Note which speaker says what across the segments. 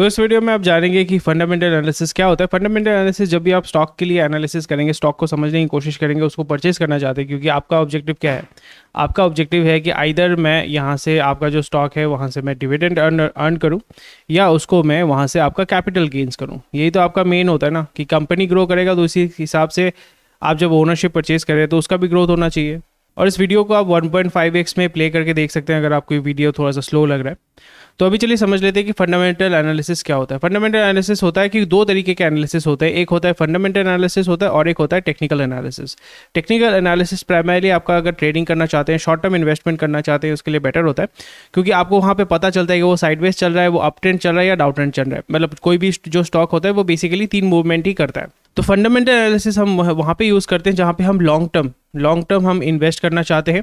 Speaker 1: तो इस वीडियो में आप जानेंगे कि फंडामेंटल एनालिसिस क्या होता है फंडामेंटल एनालिसिस जब भी आप स्टॉक के लिए एनालिसिस करेंगे स्टॉक को समझने की कोशिश करेंगे उसको परचेज करना चाहते हैं क्योंकि आपका ऑब्जेक्टिव क्या है आपका ऑब्जेक्टिव है कि आइधर मैं यहाँ से आपका जो स्टॉक है वहाँ से मैं डिविडेंड अर्न अर्न करूँ या उसको मैं वहाँ से आपका कैपिटल गेंस करूँ यही तो आपका मेन होता है ना कि कंपनी ग्रो करेगा तो उसी हिसाब से आप जब ओनरशिप परचेज करें तो उसका भी ग्रोथ होना चाहिए और इस वीडियो को आप 1.5x में प्ले करके देख सकते हैं अगर आपको ये वीडियो थोड़ा सा स्लो लग रहा है तो अभी चलिए समझ लेते हैं कि फंडामेंटल एनालिसिस क्या होता है फंडामेंटल एनालिसिस होता है कि दो तरीके के एनालिसिस होते हैं एक होता है फंडामेंटल एनालिसिस होता है और एक होता है technical analysis technical analysis primary आपका अगर ट्रेडिंग करना चाहते हैं शॉर्ट टर्म इन्वेस्टमेंट करना चाहते हैं उसके लिए बेटर होता है क्योंकि आपको वहाँ पर पता चलता है कि वो साइडवेज चल रहा है वो अप ट्रेंड चल रहा है या डाउन ट्रेंड चल रहा है मतलब कोई भी जो स्टॉक होता है वो बेसिकली तीन मूवमेंट ही करता है तो फंडामेंटल एनालिसिस हम वहाँ पे यूज़ करते हैं जहाँ पे हम लॉन्ग टर्म लॉन्ग टर्म हम इन्वेस्ट करना चाहते हैं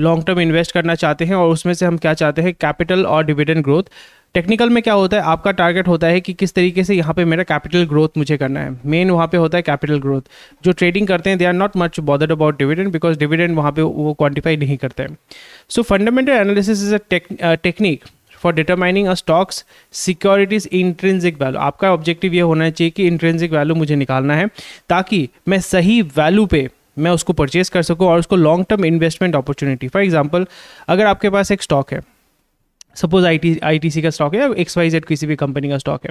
Speaker 1: लॉन्ग टर्म इन्वेस्ट करना चाहते हैं और उसमें से हम क्या चाहते हैं कैपिटल और डिविडेंड ग्रोथ टेक्निकल में क्या होता है आपका टारगेट होता है कि किस तरीके से यहाँ पे मेरा कैपिटल ग्रोथ मुझे करना है मेन वहाँ पे होता है कैपिटल ग्रोथ जो ट्रेडिंग करते हैं they are not much bothered about dividend because dividend वहाँ पे वो क्वांटिफाई नहीं करते हैं so fundamental analysis is a technique for determining a stocks securities intrinsic value आपका ऑब्जेक्टिव ये होना चाहिए कि इंट्रेंसिक वैल्यू मुझे निकालना है ताकि मैं सही वैल्यू पे मैं उसको परचेज कर सकूँ और उसको long term investment opportunity for example अगर आपके पास एक स्टॉक है suppose I T I T C का स्टॉक है या एक्स वाई जेड किसी भी कंपनी का स्टॉक है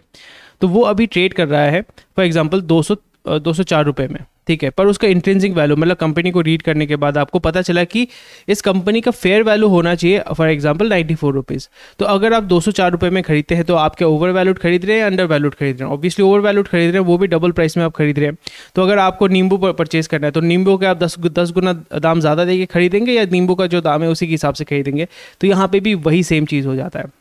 Speaker 1: तो वो अभी ट्रेड कर रहा है फॉर एग्जाम्पल दो सौ दो सौ चार रुपये में ठीक है पर उसका इंट्रेंसिक वैल्यू मतलब कंपनी को रीड करने के बाद आपको पता चला कि इस कंपनी का फेयर वैल्यू होना चाहिए for example ninety four rupees तो अगर आप दो सौ चार रुपये में खरीदते हैं तो आप क्या ओवर वैल्यूड खरीद रहे हैं अंडर वैल्यूड खरीद रहे हैं ऑब्वियसली ओवर वैल्यूड खरीद रहे हैं वो भी डबल प्राइस में आप खरीद रहे हैं तो अगर आपको नींबू पर परचेज करना है तो नींबू के आप दस दस गुना दाम ज़्यादा देके खरीदेंगे या नींबू का जो दाम है उसी के हिसाब से खरीदेंगे तो यहाँ पर भी वही सेम चीज़ हो जाता है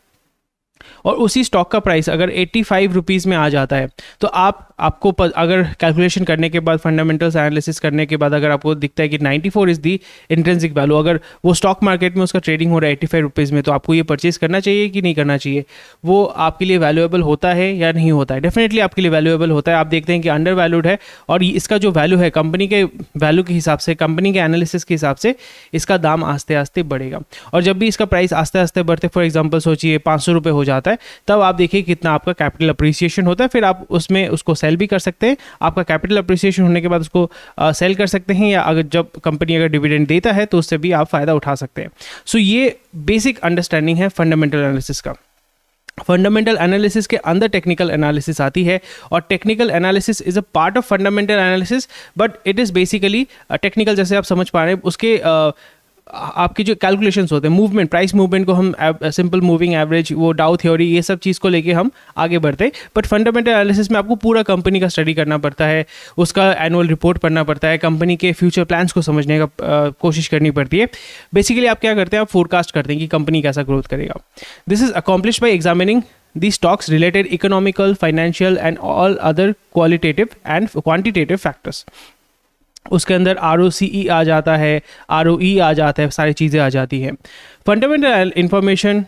Speaker 1: और उसी स्टॉक का प्राइस अगर एट्टी फाइव रुपीज़ में आ जाता है तो आप आपको प, अगर कैलकुलेशन करने के बाद फंडामेंटल्स एनालिसिस करने के बाद अगर आपको दिखता है कि ninety four is the intrinsic value अगर वो स्टॉक मार्केट में उसका ट्रेडिंग हो रहा है एट्टी फाइव रुपीज़ में तो आपको ये परचेज करना चाहिए कि नहीं करना चाहिए वो आपके लिए वैल्यूएबल होता है या नहीं होता है डेफिनेटली आपके लिए वैल्यूएबल होता है आप देखते हैं कि अंडर वैल्यूड है और इसका जो वैल्यू है कंपनी के वैल्यू के हिसाब से कंपनी के एनालिसिस के हिसाब से इसका दाम आस्ते आस्ते बढ़ेगा और जब भी इसका प्राइस आस्ते आस्ते बढ़ते फॉर एग्जाम्पल सोचिए पाँच सौ रुपये हो जाता है होता है तब आप देखिए कितना आपका कैपिटल अप्रिसिएशन होता है फिर आप उसमें उसको सेल भी कर सकते हैं आपका कैपिटल अप्रिसिएशन होने के बाद उसको सेल कर सकते हैं या अगर जब कंपनी अगर डिविडेंड देता है तो उससे भी आप फ़ायदा उठा सकते हैं सो ये बेसिक अंडरस्टैंडिंग है फंडामेंटल एनालिसिस का फंडामेंटल एनालिसिस के अंदर टेक्निकल एनालिसिस आती है और technical analysis is a part of fundamental analysis but it is basically technical जैसे आप समझ पा रहे हैं उसके uh, आपकी जो कैलकुलेशन होते हैं मूवमेंट प्राइस मूवमेंट को हम सिंपल मूविंग एवरेज वो डाउ थ्योरी ये सब चीज़ को लेके हम आगे बढ़ते हैं बट फंडामेंटल एनालिसिस में आपको पूरा कंपनी का स्टडी करना पड़ता है उसका एनुअल रिपोर्ट पढ़ना पड़ता है कंपनी के फ्यूचर प्लान्स को समझने का आ, कोशिश करनी पड़ती है बेसिकली आप क्या करते हैं आप फोरकास्ट करते हैं कि कंपनी कैसा ग्रोथ करेगा this is accomplish by examining the stocks related economical financial and all other qualitative and quantitative factors उसके अंदर आर e आ जाता है आर e आ जाता है सारी चीज़ें आ जाती हैं फंडामेंटल इन्फॉर्मेशन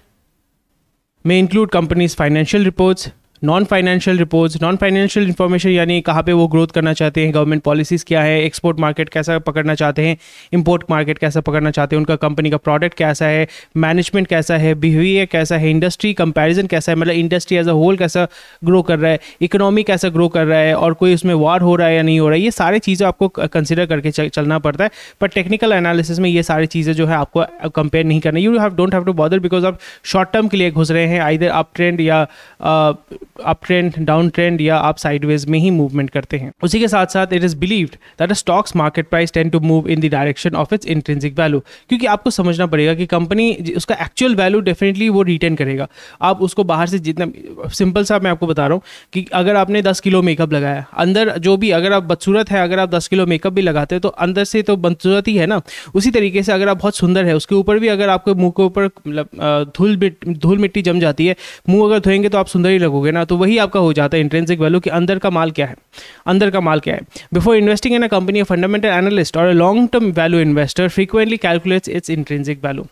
Speaker 1: में include companies financial reports non financial reports non financial information यानी कहाँ पे वो ग्रोथ करना चाहते हैं गवर्नमेंट पॉलिसीज़ क्या है एक्सपोर्ट मार्केट कैसा पकड़ना चाहते हैं इंपोर्ट मार्केट कैसा पकड़ना चाहते हैं उनका कंपनी का प्रोडक्ट कैसा है मैनेजमेंट कैसा है बिहेवियर कैसा है इंडस्ट्री कंपेरिजन कैसा है मतलब इंडस्ट्री एज अ होल कैसा ग्रो कर रहा है इकोनॉमी कैसा ग्रो कर रहा है और कोई उसमें वार हो रहा है या नहीं हो रहा है ये सारी चीज़ें आपको कंसिडर करके चलना पड़ता है पर टेक्निकल एनालिसिस में ये सारी चीज़ें जो है आपको कंपेयर नहीं करना you have don't have to bother because आप शॉर्ट टर्म के लिए घुस रहे हैं आइर अप ट्रेंड या अप ट्रेंड डाउन ट्रेंड या आप साइडवेज में ही मूवमेंट करते हैं उसी के साथ साथ it is believed that a stock's market price tend to move in the direction of its intrinsic value क्योंकि आपको समझना पड़ेगा कि कंपनी उसका एक्चुअल वैल्यू डेफिनेटली वो रिटेन करेगा आप उसको बाहर से जितना सिंपल सा मैं आपको बता रहा हूँ कि अगर आपने दस किलो मेकअप लगाया अंदर जो भी अगर आप बदसूरत है अगर आप दस किलो मेकअप भी लगाते हैं तो अंदर से तो बदसूरत ही है ना उसी तरीके से अगर आप बहुत सुंदर है उसके ऊपर भी अगर आपके मुंह के ऊपर मतलब, धूल धूल मिट्टी जम जाती है मुंह अगर धोएंगे तो आप सुंदर ही लगोगे ना ना तो वही आपका हो जाता है इंटरेंसिक वैल्यू कि अंदर का माल क्या है अंदर का माल क्या है before investing in a company fundamental analyst और a long term value investor frequently calculates its intrinsic value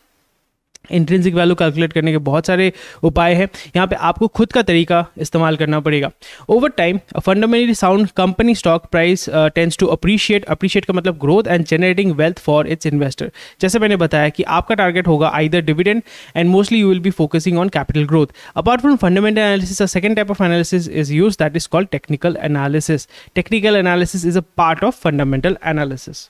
Speaker 1: intrinsic value calculate करने के बहुत सारे उपाय हैं यहाँ पे आपको खुद का तरीका इस्तेमाल करना पड़ेगा over time fundamentally sound company stock price tends to appreciate appreciate का मतलब growth and generating wealth for its investor जैसे मैंने बताया कि आपका टारगेट होगा either dividend and mostly you will be focusing on capital growth apart from fundamental analysis second type of analysis is use that is called technical analysis technical analysis is a part of fundamental analysis